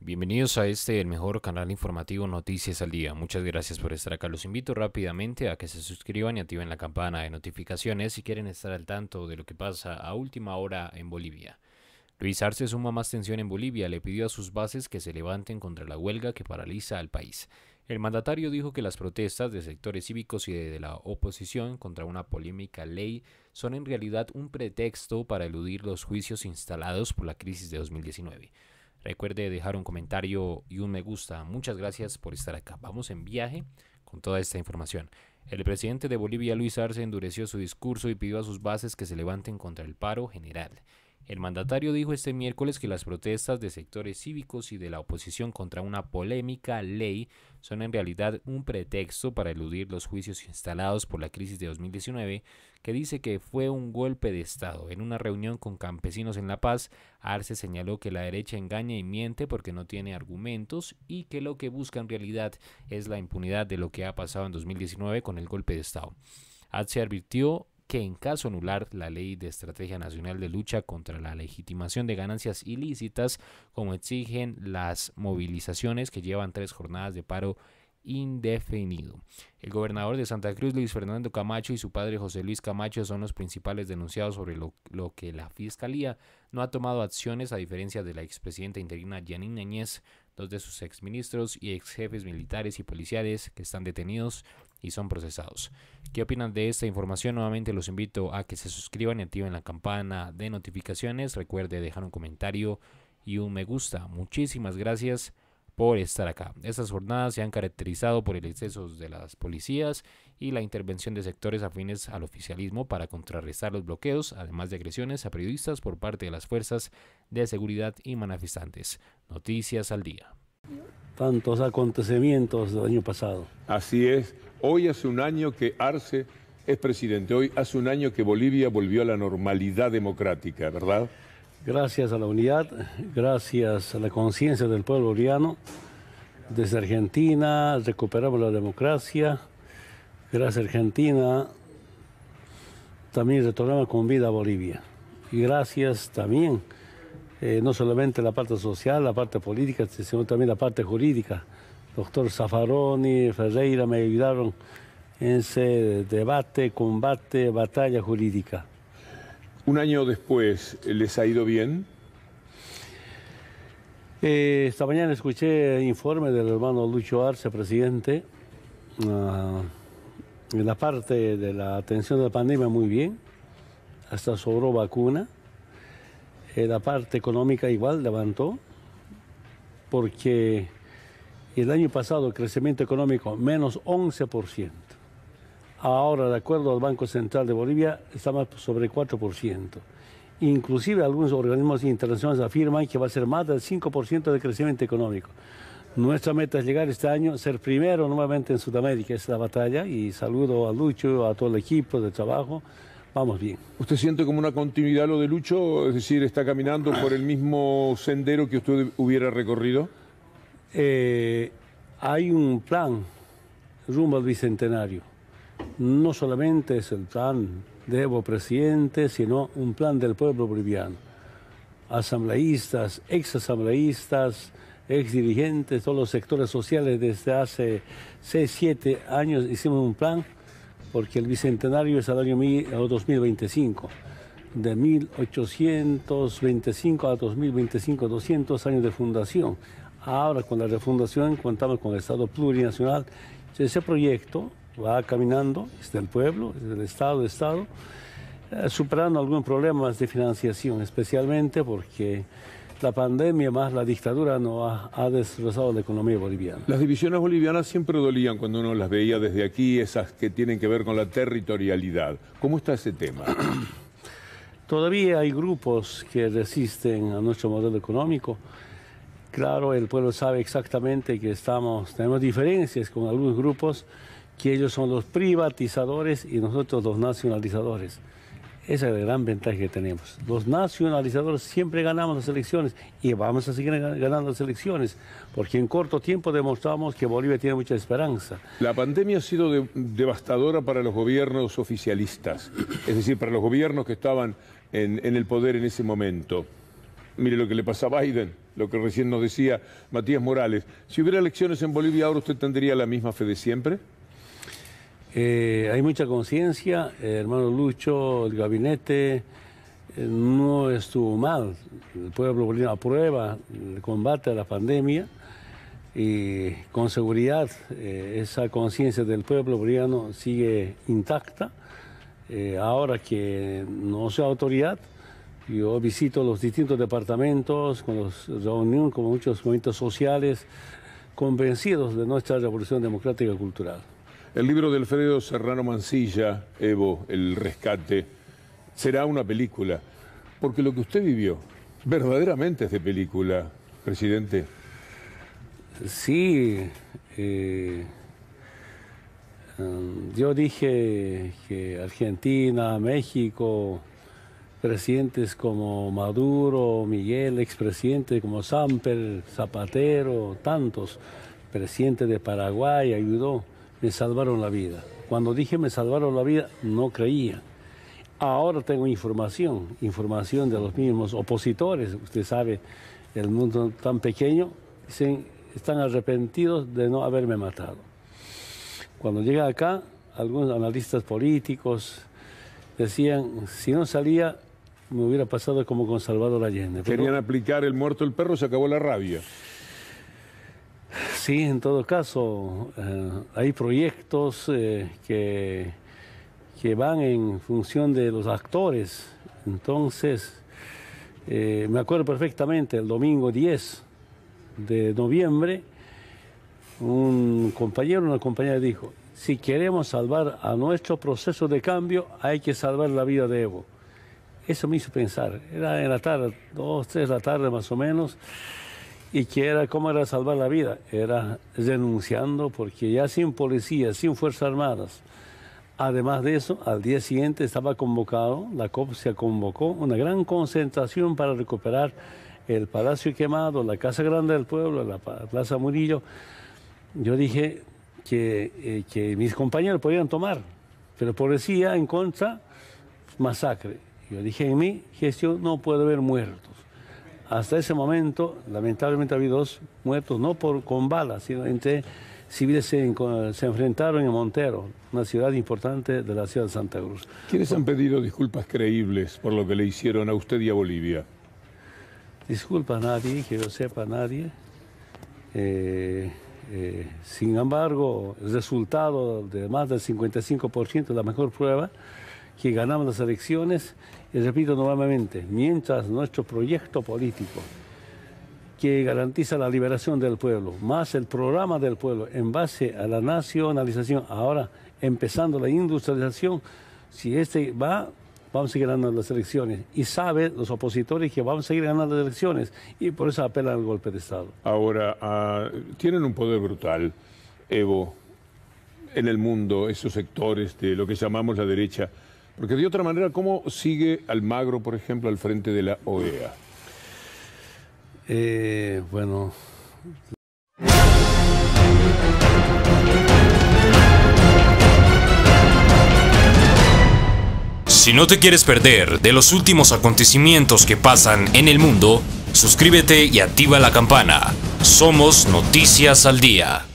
Bienvenidos a este, el mejor canal informativo Noticias al Día. Muchas gracias por estar acá. Los invito rápidamente a que se suscriban y activen la campana de notificaciones si quieren estar al tanto de lo que pasa a última hora en Bolivia. Luis Arce suma más tensión en Bolivia, le pidió a sus bases que se levanten contra la huelga que paraliza al país. El mandatario dijo que las protestas de sectores cívicos y de la oposición contra una polémica ley son en realidad un pretexto para eludir los juicios instalados por la crisis de 2019. Recuerde dejar un comentario y un me gusta. Muchas gracias por estar acá. Vamos en viaje con toda esta información. El presidente de Bolivia, Luis Arce, endureció su discurso y pidió a sus bases que se levanten contra el paro general. El mandatario dijo este miércoles que las protestas de sectores cívicos y de la oposición contra una polémica ley son en realidad un pretexto para eludir los juicios instalados por la crisis de 2019, que dice que fue un golpe de Estado. En una reunión con campesinos en La Paz, Arce señaló que la derecha engaña y miente porque no tiene argumentos y que lo que busca en realidad es la impunidad de lo que ha pasado en 2019 con el golpe de Estado. Arce advirtió que en caso anular la ley de estrategia nacional de lucha contra la legitimación de ganancias ilícitas, como exigen las movilizaciones que llevan tres jornadas de paro indefinido. El gobernador de Santa Cruz, Luis Fernando Camacho, y su padre José Luis Camacho son los principales denunciados sobre lo, que la Fiscalía no ha tomado acciones a diferencia de la expresidenta interina Janine Añez, dos de sus exministros y ex jefes militares y policiales que están detenidos y son procesados. ¿Qué opinan de esta información? Nuevamente los invito a que se suscriban y activen la campana de notificaciones. Recuerde dejar un comentario y un me gusta. Muchísimas gracias por estar acá. Estas jornadas se han caracterizado por el exceso de las policías y la intervención de sectores afines al oficialismo para contrarrestar los bloqueos, además de agresiones a periodistas por parte de las fuerzas de seguridad y manifestantes. Noticias al día. Tantos acontecimientos del año pasado. Así es, hoy hace un año que Arce es presidente, hoy hace un año que Bolivia volvió a la normalidad democrática, ¿verdad? Gracias a la unidad, gracias a la conciencia del pueblo boliviano, desde Argentina recuperamos la democracia, gracias a Argentina también retornamos con vida a Bolivia. Y gracias también, eh, no solamente la parte social, la parte política, sino también la parte jurídica. Doctor Zaffaroni, Ferreira me ayudaron en ese debate, combate, batalla jurídica. Un año después, ¿les ha ido bien? Eh, esta mañana escuché informe del hermano Lucho Arce, presidente. Ah, la parte de la atención de la pandemia, muy bien. Hasta sobró vacuna. Eh, la parte económica igual levantó, porque el año pasado el crecimiento económico menos 11%. Ahora, de acuerdo al Banco Central de Bolivia, estamos sobre 4%. Inclusive algunos organismos internacionales afirman que va a ser más del 5% de crecimiento económico. Nuestra meta es llegar este año, ser primero nuevamente en Sudamérica, es la batalla. Y saludo a Lucho, a todo el equipo de trabajo. Vamos bien. ¿Usted siente como una continuidad lo de Lucho? Es decir, ¿está caminando por el mismo sendero que usted hubiera recorrido? Eh, hay un plan rumbo al Bicentenario no solamente es el plan de Evo presidente, sino un plan del pueblo boliviano. Asambleístas, ex asambleístas, ex dirigentes, todos los sectores sociales desde hace 6, 7 años hicimos un plan porque el bicentenario es al año 2025. De 1825 a 2025, 200 años de fundación. Ahora con la refundación contamos con el Estado plurinacional. Ese proyecto va caminando desde el pueblo, desde el Estado, Estado, eh, superando algunos problemas de financiación, especialmente porque la pandemia más la dictadura no ha, destrozado la economía boliviana. Las divisiones bolivianas siempre dolían cuando uno las veía desde aquí, esas que tienen que ver con la territorialidad. ¿Cómo está ese tema? Todavía hay grupos que resisten a nuestro modelo económico. Claro, el pueblo sabe exactamente que estamos, tenemos diferencias con algunos grupos, que ellos son los privatizadores y nosotros los nacionalizadores. Esa es la gran ventaja que tenemos. Los nacionalizadores siempre ganamos las elecciones y vamos a seguir ganando las elecciones, porque en corto tiempo demostramos que Bolivia tiene mucha esperanza. La pandemia ha sido devastadora para los gobiernos oficialistas, es decir, para los gobiernos que estaban en, en el poder en ese momento. Mire lo que le pasa a Biden, lo que recién nos decía Matías Morales. Si hubiera elecciones en Bolivia ahora, ¿usted tendría la misma fe de siempre? Eh, hay mucha conciencia, eh, hermano Lucho, el gabinete eh, no estuvo mal, el pueblo boliviano aprueba el combate a la pandemia y con seguridad esa conciencia del pueblo boliviano sigue intacta. ahora que no soy autoridad, yo visito los distintos departamentos, con los reuniones, con muchos movimientos sociales convencidos de nuestra revolución democrática y cultural. El libro de Alfredo Serrano Mancilla, Evo, El Rescate, será una película, porque lo que usted vivió verdaderamente es de película, presidente. Sí, eh, um, yo dije que Argentina, México, presidentes como Maduro, Miguel, expresidente como Samper, Zapatero, tantos, presidente de Paraguay ayudó me salvaron la vida. Cuando dije me salvaron la vida, no creía. Ahora tengo información, información de los mismos opositores. Usted sabe, el mundo tan pequeño, dicen, están arrepentidos de no haberme matado. Cuando llegué acá, algunos analistas políticos decían, si no salía, me hubiera pasado como con Salvador Allende. Querían aplicar el muerto el perro, se acabó la rabia. Sí, en todo caso, eh, hay proyectos eh, que, que, van en función de los actores. Entonces, eh, me acuerdo perfectamente, el domingo 10 de noviembre, un compañero, una compañera dijo, si queremos salvar a nuestro proceso de cambio, hay que salvar la vida de Evo. Eso me hizo pensar, era en la tarde, dos, tres de la tarde más o menos. ¿Y que era, cómo era salvar la vida? Era denunciando porque ya sin policía, sin Fuerzas Armadas. Además de eso, al día siguiente estaba convocado, la COP se convocó, una gran concentración para recuperar el Palacio Quemado, la Casa Grande del Pueblo, la Plaza Murillo. Yo dije que, eh, que mis compañeros podían tomar, pero policía en contra, masacre. Yo dije en mi gestión no puede haber muertos. Hasta ese momento, lamentablemente, ha habido dos muertos, no por, con balas, sino entre civiles se, se, enfrentaron en Montero, una ciudad importante de la ciudad de Santa Cruz. ¿Quiénes han pedido disculpas creíbles por lo que le hicieron a usted y a Bolivia? Disculpa a nadie, que yo sepa a nadie. Eh, eh, sin embargo, el resultado de más del 55% es la mejor prueba que ganamos las elecciones, y repito nuevamente, mientras nuestro proyecto político que garantiza la liberación del pueblo, más el programa del pueblo en base a la nacionalización, ahora empezando la industrialización, si este va, vamos a seguir ganando las elecciones. Y saben los opositores que vamos a seguir ganando las elecciones y por eso apelan al golpe de Estado. Ahora, ah, tienen un poder brutal, Evo, en el mundo, esos sectores de lo que llamamos la derecha porque de otra manera, ¿cómo sigue Almagro, por ejemplo, al frente de la OEA? Eh, bueno. Si no te quieres perder de los últimos acontecimientos que pasan en el mundo, suscríbete y activa la campana. Somos Noticias al Día.